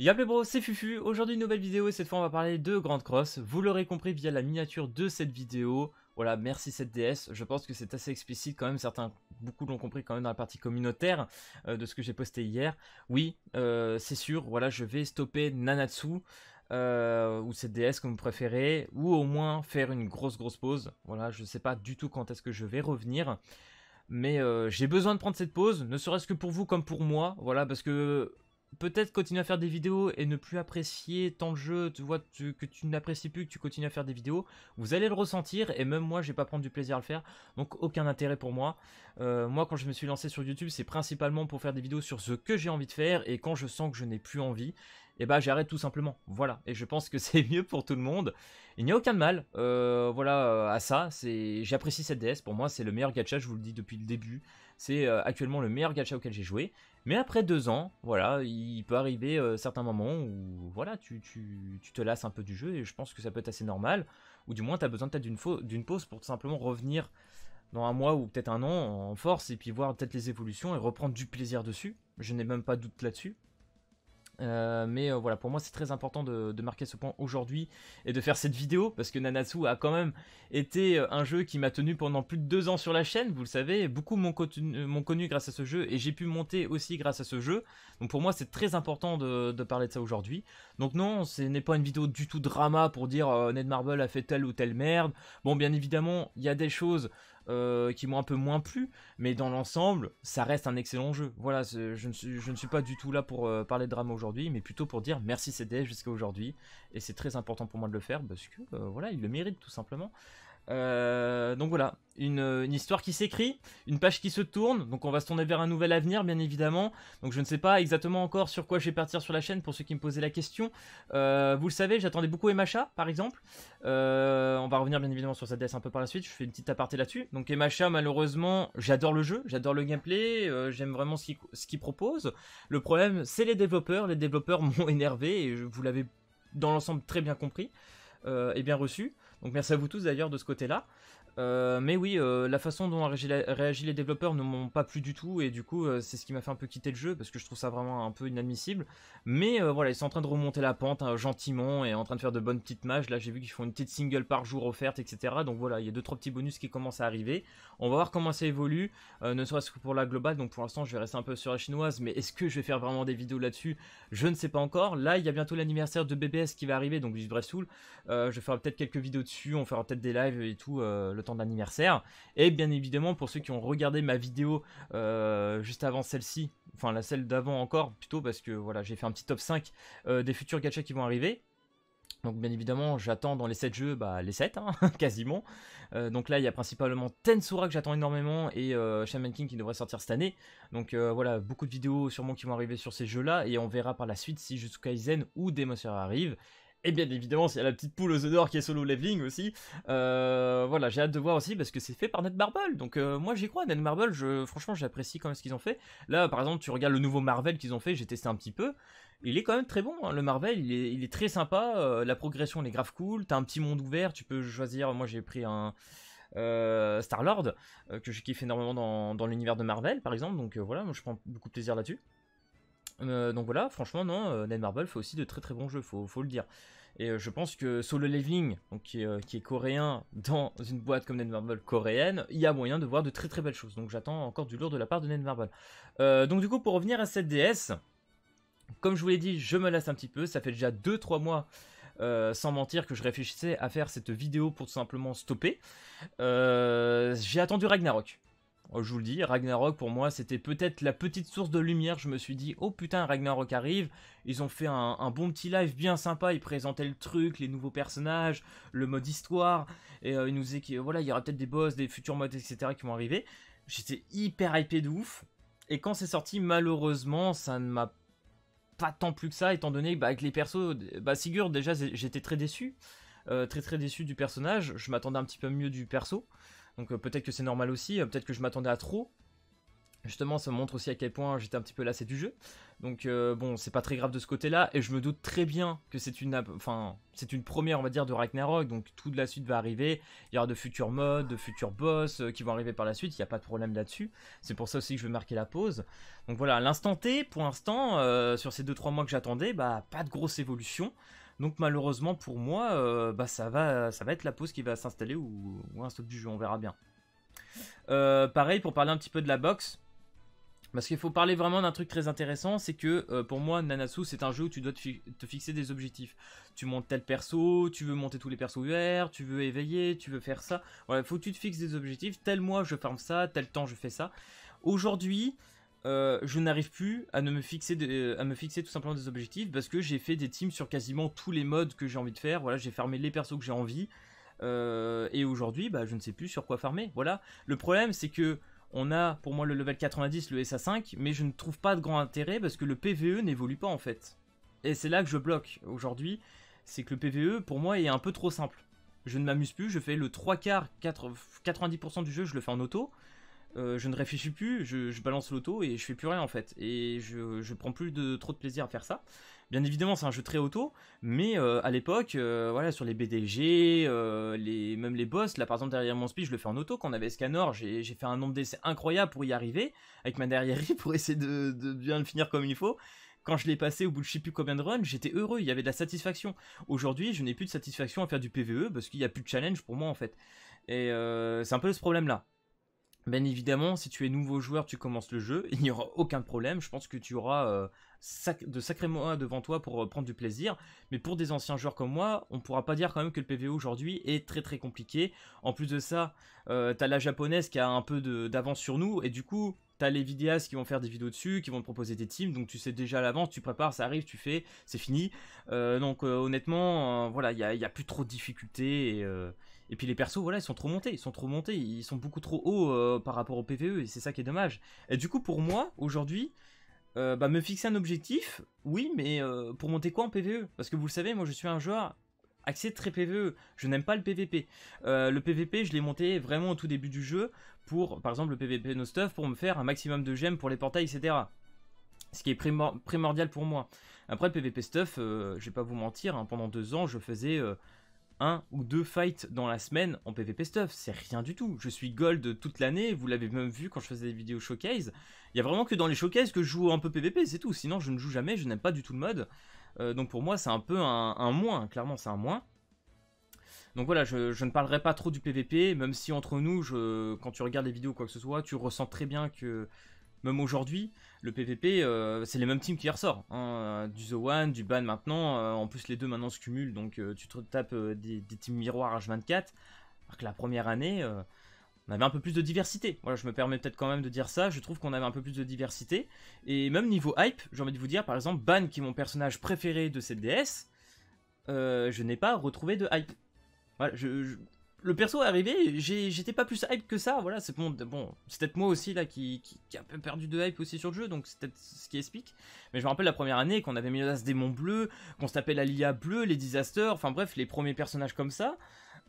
Y'a les c'est Fufu, aujourd'hui une nouvelle vidéo et cette fois on va parler de Grand Cross, vous l'aurez compris via la miniature de cette vidéo, voilà merci cette DS, je pense que c'est assez explicite quand même, certains, beaucoup l'ont compris quand même dans la partie communautaire euh, de ce que j'ai posté hier, oui euh, c'est sûr, voilà je vais stopper Nanatsu, euh, ou cette DS comme vous préférez, ou au moins faire une grosse grosse pause, voilà je sais pas du tout quand est-ce que je vais revenir, mais j'ai besoin de prendre cette pause, ne serait-ce que pour vous comme pour moi, voilà parce que peut-être continuer à faire des vidéos et ne plus apprécier tant le jeu, tu vois, que tu n'apprécies plus, que tu continues à faire des vidéos, vous allez le ressentir, et même moi, je vais pas prendre du plaisir à le faire, donc aucun intérêt pour moi. Euh, moi, quand je me suis lancé sur YouTube, c'est principalement pour faire des vidéos sur ce que j'ai envie de faire, et quand je sens que je n'ai plus envie, et eh ben, j'arrête tout simplement. Voilà, et je pense que c'est mieux pour tout le monde. Il n'y a aucun mal, euh, voilà, euh, à ça, c'est j'apprécie cette DS, pour moi, c'est le meilleur gacha, je vous le dis depuis le début, c'est actuellement le meilleur gacha auquel j'ai joué, mais après deux ans, voilà, il peut arriver euh, certains moments où voilà, tu, tu, te lasses un peu du jeu et je pense que ça peut être assez normal. Ou du moins, tu as besoin peut-être d'une, d'une pause pour tout simplement revenir dans un mois ou peut-être un an en force et puis voir peut-être les évolutions et reprendre du plaisir dessus. Je n'ai même pas de doute là-dessus. Euh, mais euh, voilà, pour moi c'est très important de, marquer ce point aujourd'hui et de faire cette vidéo parce que Nanatsu a quand même été euh, un jeu qui m'a tenu pendant plus de deux ans sur la chaîne, vous le savez, beaucoup m'ont connu, grâce à ce jeu et j'ai pu monter aussi grâce à ce jeu. Donc pour moi c'est très important de, parler de ça aujourd'hui. Donc non, ce n'est pas une vidéo du tout drama pour dire Ned Marble a fait telle ou telle merde. Bon bien évidemment, il y a des choses euh, qui m'ont un peu moins plu, mais dans l'ensemble, ça reste un excellent jeu. Voilà, je ne, suis, pas du tout là pour euh, parler de drame aujourd'hui, mais plutôt pour dire merci CDF jusqu'à aujourd'hui, et c'est très important pour moi de le faire parce que euh, voilà, il le mérite tout simplement. Euh, donc voilà, une, histoire qui s'écrit, une page qui se tourne, donc on va se tourner vers un nouvel avenir bien évidemment. Donc je ne sais pas exactement encore sur quoi je vais partir sur la chaîne pour ceux qui me posaient la question. Euh, vous le savez, j'attendais beaucoup Emacha par exemple. Euh, on va revenir bien évidemment sur sa DS un peu par la suite, je fais une petite aparté là-dessus. Donc Emacha malheureusement, j'adore le jeu, j'adore le gameplay, j'aime vraiment ce qu'il propose. Le problème c'est les développeurs, les développeurs m'ont énervé et vous l'avez dans l'ensemble très bien compris et bien reçu. Donc merci à vous tous d'ailleurs de ce côté-là. Euh, mais oui, euh, la façon dont réagit les développeurs ne m'ont pas plu du tout, et du coup, euh, c'est ce qui m'a fait un peu quitter le jeu, parce que je trouve ça vraiment un peu inadmissible. Mais voilà, ils sont en train de remonter la pente hein, gentiment, et en train de faire de bonnes petites mages Là, j'ai vu qu'ils font une petite single par jour offerte, etc. Donc voilà, il y a deux trois petits bonus qui commencent à arriver. On va voir comment ça évolue, ne serait-ce que pour la globale. Donc pour l'instant, je vais rester un peu sur la chinoise, mais est-ce que je vais faire vraiment des vidéos là-dessus Je ne sais pas encore. Là, il y a bientôt l'anniversaire de BBS qui va arriver, donc du Bref Soul. je ferai peut-être quelques vidéos on fera peut-être des lives et tout euh, le temps de l'anniversaire. Et bien évidemment, pour ceux qui ont regardé ma vidéo euh, juste avant celle-ci, enfin la celle d'avant encore plutôt, parce que voilà, j'ai fait un petit top 5 euh, des futurs gadgets qui vont arriver. Donc bien évidemment, j'attends dans les 7 jeux, bah, les 7, hein, quasiment. donc là, il y a principalement Tensura que j'attends énormément et Shaman King qui devrait sortir cette année. Donc voilà, beaucoup de vidéos sûrement qui vont arriver sur ces jeux-là et on verra par la suite si Jutsu Kaisen ou Demon Slayer arrive. Et bien évidemment, il y a la petite poule aux œufs qui est solo leveling aussi. Euh, voilà, j'ai hâte de voir aussi parce que c'est fait par Netmarble. Donc euh, moi j'y crois, Netmarble, je, franchement j'apprécie quand même ce qu'ils ont fait. Là par exemple, tu regardes le nouveau Marvel qu'ils ont fait, j'ai testé un petit peu. Il est quand même très bon, hein, le Marvel, il est, très sympa, euh, la progression est grave cool, t'as un petit monde ouvert, tu peux choisir, moi j'ai pris un... Star-Lord, que j'ai kiffé énormément dans, l'univers de Marvel, par exemple. Donc voilà, moi je prends beaucoup de plaisir là-dessus. Euh, donc voilà, franchement, non, euh, Ned Marble fait aussi de très très bons jeux, faut, le dire. Et euh, je pense que Solo Leveling, qui est, coréen, dans une boîte comme Ned coréenne, il y a moyen de voir de très très belles choses. Donc j'attends encore du lourd de la part de Ned Marble. donc du coup, pour revenir à cette DS, comme je vous l'ai dit, je me lasse un petit peu, ça fait déjà 2-3 mois. sans mentir que je réfléchissais à faire cette vidéo pour tout simplement stopper. j'ai attendu Ragnarok. Oh, je vous le dis, Ragnarok pour moi c'était peut-être la petite source de lumière. Je me suis dit, oh putain, Ragnarok arrive. Ils ont fait un, bon petit live bien sympa. Ils présentaient le truc, les nouveaux personnages, le mode histoire. Et euh, nous disaient qu'il voilà, il y aura peut-être des boss, des futurs modes, etc. qui vont arriver. J'étais hyper hypé de ouf. Et quand c'est sorti, malheureusement, ça ne m'a pas tant plus que ça, étant donné bah, que les persos. Bah, Sigurd, déjà, j'étais très déçu. Euh, très très déçu du personnage. Je m'attendais un petit peu mieux du perso. Donc euh, peut-être que c'est normal aussi, euh, peut-être que je m'attendais à trop. Justement, ça montre aussi à quel point j'étais un petit peu lassé du jeu. Donc euh, bon, c'est pas très grave de ce côté-là, et je me doute très bien que c'est une, enfin, c'est une première, on va dire, de Ragnarok. Donc tout de la suite va arriver. Il y aura de futurs modes, de futurs boss qui vont arriver par la suite. Il n'y a pas de problème là-dessus. C'est pour ça aussi que je vais marquer la pause. Donc voilà, l'instant T, pour l'instant, sur ces 2-3 mois que j'attendais, bah pas de grosse évolution. Donc malheureusement pour moi, euh, bah, ça, va, ça va être la pause qui va s'installer ou, un stop du jeu, on verra bien. Euh, pareil pour parler un petit peu de la boxe. Parce qu'il faut parler vraiment d'un truc très intéressant, c'est que euh, pour moi, Nanasu, c'est un jeu où tu dois te, fixer des objectifs. Tu montes tel perso, tu veux monter tous les persos UR, tu veux éveiller, tu veux faire ça. Voilà, il faut que tu te fixes des objectifs. Tel mois, je ferme ça, tel temps, je fais ça. Aujourd'hui, euh, je n'arrive plus à ne me fixer euh, à me fixer tout simplement des objectifs parce que j'ai fait des teams sur quasiment tous les modes que j'ai envie de faire. Voilà, j'ai fermé les persos que j'ai envie. Euh, et aujourd'hui, bah, je ne sais plus sur quoi farmer. Voilà. Le problème, c'est que on a pour moi le level 90, le SA5, mais je ne trouve pas de grand intérêt parce que le PVE n'évolue pas en fait. Et c'est là que je bloque aujourd'hui, c'est que le PVE pour moi est un peu trop simple. Je ne m'amuse plus, je fais le 3 quarts, 90% du jeu, je le fais en auto. Euh, je ne réfléchis plus, je, balance l'auto et je fais plus rien en fait. Et je, prends plus de trop de plaisir à faire ça. Bien évidemment, c'est un jeu très auto, mais euh, à l'époque, euh, voilà, sur les BDG, les, même les boss, là par exemple derrière mon speed, je le fais en auto. Quand on avait Scanor, j'ai fait un nombre d'essais incroyable pour y arriver, avec ma derrière pour essayer de, bien le finir comme il faut quand je l'ai passé au bout de je sais plus combien de runs, j'étais heureux, il y avait de la satisfaction. Aujourd'hui, je n'ai plus de satisfaction à faire du PVE parce qu'il n'y a plus de challenge pour moi en fait. Et c'est un peu ce problème là. Bien évidemment, si tu es nouveau joueur, tu commences le jeu, il n'y aura aucun problème. Je pense que tu auras euh, de sacrés mois devant toi pour euh, prendre du plaisir. Mais pour des anciens joueurs comme moi, on ne pourra pas dire quand même que le PVO aujourd'hui est très très compliqué. En plus de ça, tu euh, t'as la japonaise qui a un peu d'avance sur nous et du coup, t'as les vidéastes qui vont faire des vidéos dessus, qui vont te proposer des teams, donc tu sais déjà à l'avance, tu prépares, ça arrive, tu fais, c'est fini. donc honnêtement, voilà, il n'y a, a, plus trop de difficultés et et puis les persos, voilà, ils sont trop montés, ils sont trop montés, ils sont beaucoup trop hauts euh, par rapport au PVE, et c'est ça qui est dommage. Et du coup, pour moi, aujourd'hui, euh, bah, me fixer un objectif, oui, mais euh, pour monter quoi en PVE Parce que vous le savez, moi je suis un joueur axé très PVE, je n'aime pas le PVP. le PVP, je l'ai monté vraiment au tout début du jeu, pour, par exemple, le PVP No Stuff, pour me faire un maximum de gemmes pour les portails, etc. Ce qui est primordial pour moi. Après, le PVP Stuff, je vais pas vous mentir, hein, pendant deux ans, je faisais un ou deux fights dans la semaine en PvP stuff, c'est rien du tout. Je suis gold toute l'année, vous l'avez même vu quand je faisais des vidéos showcase. Il y a vraiment que dans les showcases que je joue un peu PvP, c'est tout. Sinon, je ne joue jamais, je n'aime pas du tout le mode. Euh, donc pour moi, c'est un peu un, moins, clairement, c'est un moins. Donc voilà, je, ne parlerai pas trop du PvP, même si entre nous, je, quand tu regardes les vidéos ou quoi que ce soit, tu ressens très bien que même aujourd'hui, le pvp, euh, c'est les mêmes teams qui ressortent. Hein. Euh, du The One, du Ban maintenant. Euh, en plus, les deux maintenant se cumulent, donc tu te tapes des, teams miroirs H24. Alors que la première année, on avait un peu plus de diversité. Voilà, je me permets peut-être quand même de dire ça. Je trouve qu'on avait un peu plus de diversité. Et même niveau hype, j'ai envie de vous dire, par exemple, Ban, qui est mon personnage préféré de cette DS, je n'ai pas retrouvé de hype. Voilà, je le perso est arrivé, j'étais pas plus hype que ça, voilà, c'est bon, bon peut-être moi aussi là qui, a un peu perdu de hype aussi sur le jeu, donc c'est peut-être ce qui explique. Mais je me rappelle la première année qu'on avait des Démon Bleu, qu'on se tapait la Lia bleu les Disasters, enfin bref, les premiers personnages comme ça,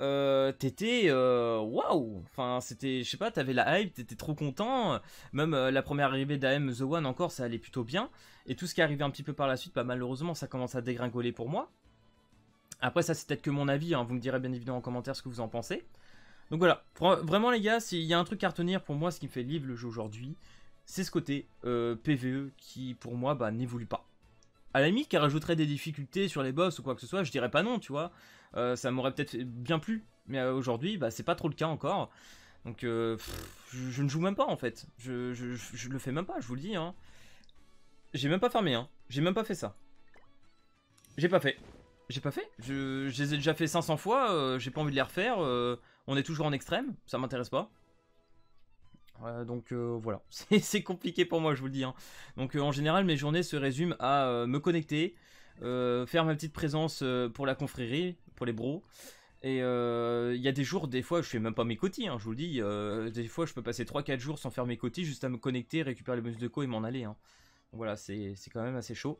euh, t'étais euh, waouh, wow enfin c'était, je sais pas, t'avais la hype, t'étais trop content, même euh, la première arrivée d'AM The One encore, ça allait plutôt bien, et tout ce qui est arrivé un petit peu par la suite, bah malheureusement ça commence à dégringoler pour moi, après, ça, c'est peut-être que mon avis. Hein. Vous me direz bien évidemment en commentaire ce que vous en pensez. Donc voilà, vraiment les gars, s'il y a un truc à retenir pour moi, ce qui me fait vivre le jeu aujourd'hui, c'est ce côté euh, PVE qui, pour moi, bah, n'évolue pas. À la limite, qui rajouterait des difficultés sur les boss ou quoi que ce soit, je dirais pas non, tu vois. Euh, ça m'aurait peut-être bien plu, mais euh, aujourd'hui, bah, c'est pas trop le cas encore. Donc, je, ne joue même pas en fait. Je, le fais même pas, je vous le dis. Hein. J'ai même pas fermé, hein. J'ai même pas fait ça. J'ai pas fait. J'ai pas fait. Je, les ai déjà fait 500 fois, euh, j'ai pas envie de les refaire. Euh, on est toujours en extrême, ça m'intéresse pas. Euh, donc voilà, c'est compliqué pour moi, je vous le dis. Hein. Donc en général, mes journées se résument à me connecter, faire ma petite présence pour la confrérie, pour les bros. Et il y a des jours, des fois, je fais même pas mes cotis, hein, je vous le dis. des fois, je peux passer 3-4 jours sans faire mes cotis, juste à me connecter, récupérer les bonus de co et m'en aller. Hein. Voilà, c'est quand même assez chaud.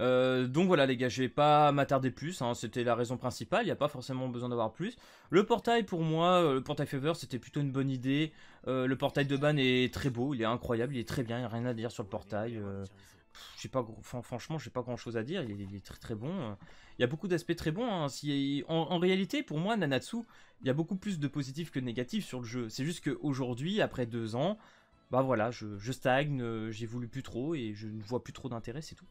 Euh, donc voilà les gars, je vais pas m'attarder plus, hein. c'était la raison principale, il n'y a pas forcément besoin d'avoir plus. Le portail pour moi, euh, le portail Fever c'était plutôt une bonne idée, euh, le portail de ban est très beau, il est incroyable, il est très bien, il n'y a rien à dire sur le portail. Je sais pas, franchement, j'ai pas grand chose à dire, il est, très très bon. Hein. Il y a beaucoup d'aspects très bons. Hein. en, réalité, pour moi, Nanatsu, il y a beaucoup plus de positifs que de négatifs sur le jeu. C'est juste qu'aujourd'hui, après deux ans, bah voilà, je, je stagne, j'ai voulu plus trop et je ne vois plus trop d'intérêt, c'est tout.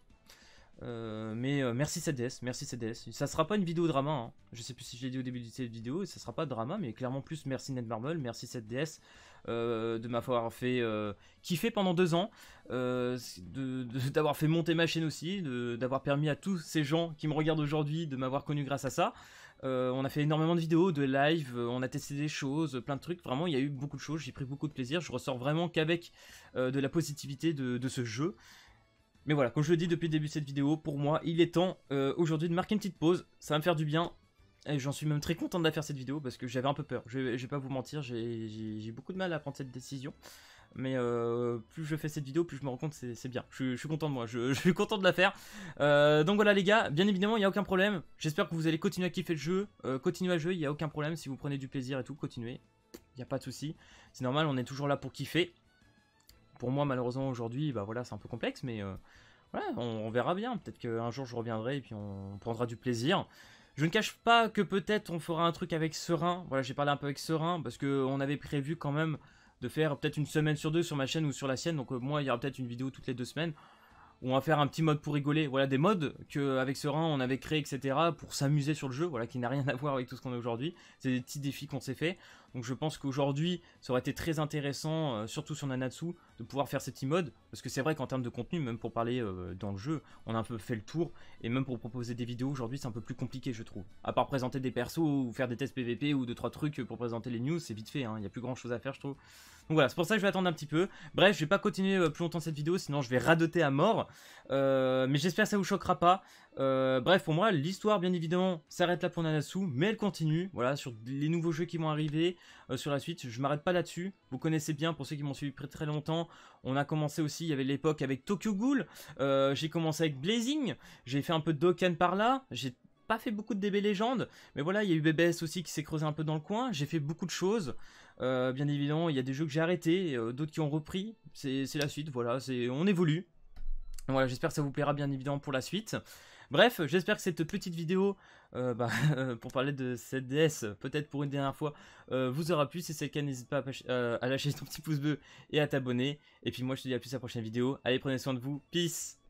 Euh, mais euh, merci CDS, merci CDS. Ça sera pas une vidéo drama, hein. je sais plus si je l'ai dit au début de cette vidéo, ça sera pas drama, mais clairement plus merci Netmarble, merci CDS euh, de m'avoir fait kiffer pendant deux ans, d'avoir de, de, fait monter ma chaîne aussi, d'avoir permis à tous ces gens qui me regardent aujourd'hui de m'avoir connu grâce à ça. on a fait énormément de vidéos, de live, on a testé des choses, plein de trucs, vraiment il y a eu beaucoup de choses, j'ai pris beaucoup de plaisir, je ressors vraiment qu'avec de la positivité de ce jeu. Mais voilà, comme je le dis depuis le début de cette vidéo, pour moi, il est temps euh, aujourd'hui de marquer une petite pause. Ça va me faire du bien. et J'en suis même très content de la faire cette vidéo parce que j'avais un peu peur. Je, vais, vais pas vous mentir, j'ai beaucoup de mal à prendre cette décision. Mais euh, plus je fais cette vidéo, plus je me rends compte c'est bien. Je, suis content de moi, je, suis content de la faire. Euh, donc voilà les gars, bien évidemment, il n'y a aucun problème. J'espère que vous allez continuer à kiffer le jeu. continuez à jouer, il n'y a aucun problème. Si vous prenez du plaisir et tout, continuez. Il n'y a pas de souci. C'est normal, on est toujours là pour kiffer pour moi, malheureusement, aujourd'hui, bah voilà, c'est un peu complexe, mais euh, on, verra bien. Peut-être qu'un jour, je reviendrai et puis on, prendra du plaisir. Je ne cache pas que peut-être on fera un truc avec Serein. Voilà, j'ai parlé un peu avec Serein parce qu'on avait prévu quand même de faire peut-être une semaine sur deux sur ma chaîne ou sur la sienne. Donc, euh, moi, il y aura peut-être une vidéo toutes les deux semaines on va faire un petit mode pour rigoler. Voilà des modes que avec Serein on avait créé, etc. pour s'amuser sur le jeu. Voilà qui n'a rien à voir avec tout ce qu'on a aujourd'hui. C'est des petits défis qu'on s'est fait. Donc je pense qu'aujourd'hui ça aurait été très intéressant, euh, surtout sur Nanatsu, de pouvoir faire ces petits modes parce que c'est vrai qu'en termes de contenu, même pour parler euh, dans le jeu, on a un peu fait le tour et même pour proposer des vidéos aujourd'hui c'est un peu plus compliqué je trouve. À part présenter des persos ou faire des tests PVP ou deux trois trucs pour présenter les news, c'est vite fait. Hein. Il n'y a plus grand chose à faire je trouve. Donc voilà, c'est pour ça que je vais attendre un petit peu. Bref, je vais pas continuer euh, plus longtemps cette vidéo, sinon je vais radoter à mort. Euh, mais j'espère que ça vous choquera pas. Euh, bref, pour moi, l'histoire, bien évidemment, s'arrête là pour Nanasu, mais elle continue, voilà, sur les nouveaux jeux qui vont arriver, euh, sur la suite, je m'arrête pas là-dessus, vous connaissez bien, pour ceux qui m'ont suivi très très longtemps, on a commencé aussi, il y avait l'époque avec Tokyo Ghoul, j'ai commencé avec Blazing, j'ai fait un peu de Dokkan par là, j'ai pas fait beaucoup de DB Légende, mais voilà, il y a eu BBS aussi qui s'est creusé un peu dans le coin, j'ai fait beaucoup de choses, bien évidemment, il y a des jeux que j'ai arrêtés, d'autres qui ont repris, c'est la suite, voilà, c'est on évolue, voilà, j'espère que ça vous plaira bien évidemment pour la suite. Bref, j'espère que cette petite vidéo, euh, bah, pour parler de cette déesse, peut-être pour une dernière fois, euh, vous aura plu. Si c'est le cas, n'hésite pas à, euh, à lâcher ton petit pouce bleu et à t'abonner. Et puis moi, je te dis à plus à la prochaine vidéo. Allez, prenez soin de vous. Peace